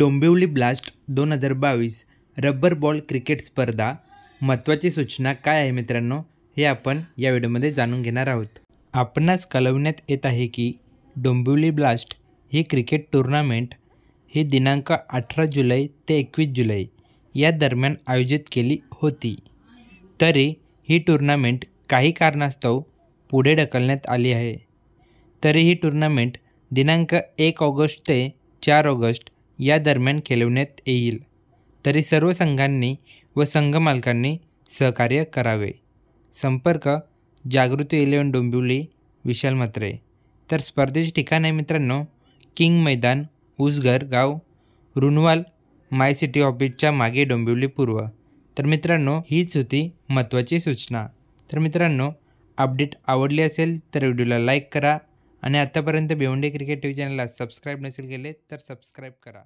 Dombivli blast दोन हजार बावीस रब्बर बॉल क्रिकेट स्पर्धा महत्त्वाची सूचना काय आहे मित्रांनो हे आपण या व्हिडिओमध्ये जाणून घेणार आहोत आपणास कळवण्यात येत आहे की डोंबिवली ब्लास्ट ही क्रिकेट टुर्नामेंट ही दिनांक अठरा जुलै ते एकवीस जुलै या दरम्यान आयोजित केली होती तरी ही टुर्नामेंट काही कारणास्तव पुढे ढकलण्यात आली आहे तरी ही टुर्नामेंट दिनांक एक ऑगस्ट ते चार ऑगस्ट या दरम्यान खेळवण्यात येईल तरी सर्व संघांनी व संघ मालकांनी सहकार्य करावे संपर्क जागृती इलेवन डोंबिवली विशाल मात्रे तर स्पर्धेचे ठिकाण आहे मित्रांनो किंग मैदान उसघर गाव रुनवाल माय सिटी ऑफिसच्या मागे डोंबिवली पूर्व तर मित्रांनो हीच होती महत्त्वाची सूचना तर मित्रांनो अपडेट आवडली असेल तर व्हिडिओला लाईक करा आणि आत्तापर्यंत भिवंडी क्रिकेट टी व्ही चॅनलला सबस्क्राईब नसेल केले तर सबस्क्राईब करा